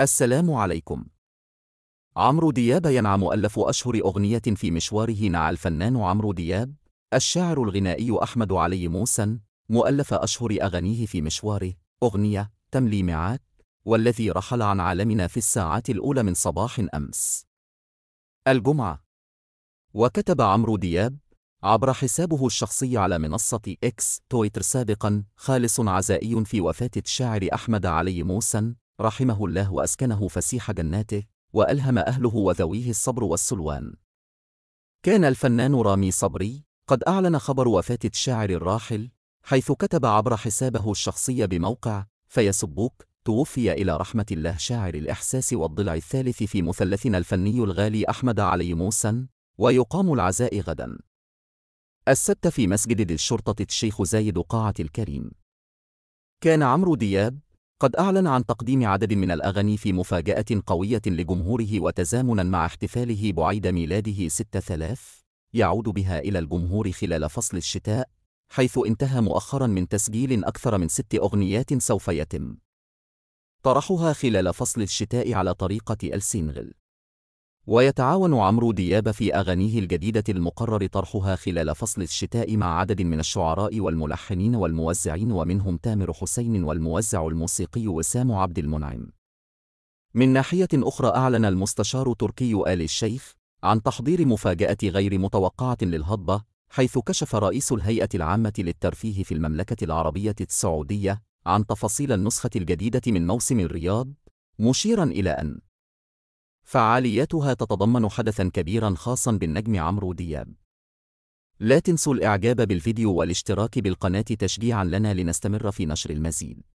السلام عليكم عمرو دياب ينعم ألف أشهر أغنية في مشواره نعى الفنان عمرو دياب الشاعر الغنائي أحمد علي موسى مؤلف أشهر أغانيه في مشواره أغنية تملي معاك والذي رحل عن عالمنا في الساعات الأولى من صباح أمس الجمعة وكتب عمرو دياب عبر حسابه الشخصي على منصة إكس تويتر سابقا خالص عزائي في وفاة الشاعر أحمد علي موسى رحمه الله وأسكنه فسيح جناته وألهم أهله وذويه الصبر والسلوان كان الفنان رامي صبري قد أعلن خبر وفاة الشاعر الراحل حيث كتب عبر حسابه الشخصي بموقع فيسبوك توفي إلى رحمة الله شاعر الإحساس والضلع الثالث في مثلثنا الفني الغالي أحمد علي موسى ويقام العزاء غدا السبت في مسجد الشرطة الشيخ زايد قاعة الكريم كان عمرو دياب قد أعلن عن تقديم عدد من الأغاني في مفاجأة قوية لجمهوره وتزامنا مع احتفاله بعيد ميلاده 6000 يعود بها إلى الجمهور خلال فصل الشتاء حيث انتهى مؤخرا من تسجيل أكثر من ست أغنيات سوف يتم طرحها خلال فصل الشتاء على طريقة السينغل ويتعاون عمرو دياب في أغانيه الجديدة المقرر طرحها خلال فصل الشتاء مع عدد من الشعراء والملحنين والموزعين ومنهم تامر حسين والموزع الموسيقي وسام عبد المنعم من ناحية أخرى أعلن المستشار تركي آل الشيخ عن تحضير مفاجأة غير متوقعة للهضبة حيث كشف رئيس الهيئة العامة للترفيه في المملكة العربية السعودية عن تفاصيل النسخة الجديدة من موسم الرياض مشيرا إلى أن فعالياتها تتضمن حدثا كبيرا خاصا بالنجم عمرو دياب لا تنسوا الإعجاب بالفيديو والاشتراك بالقناة تشجيعا لنا لنستمر في نشر المزيد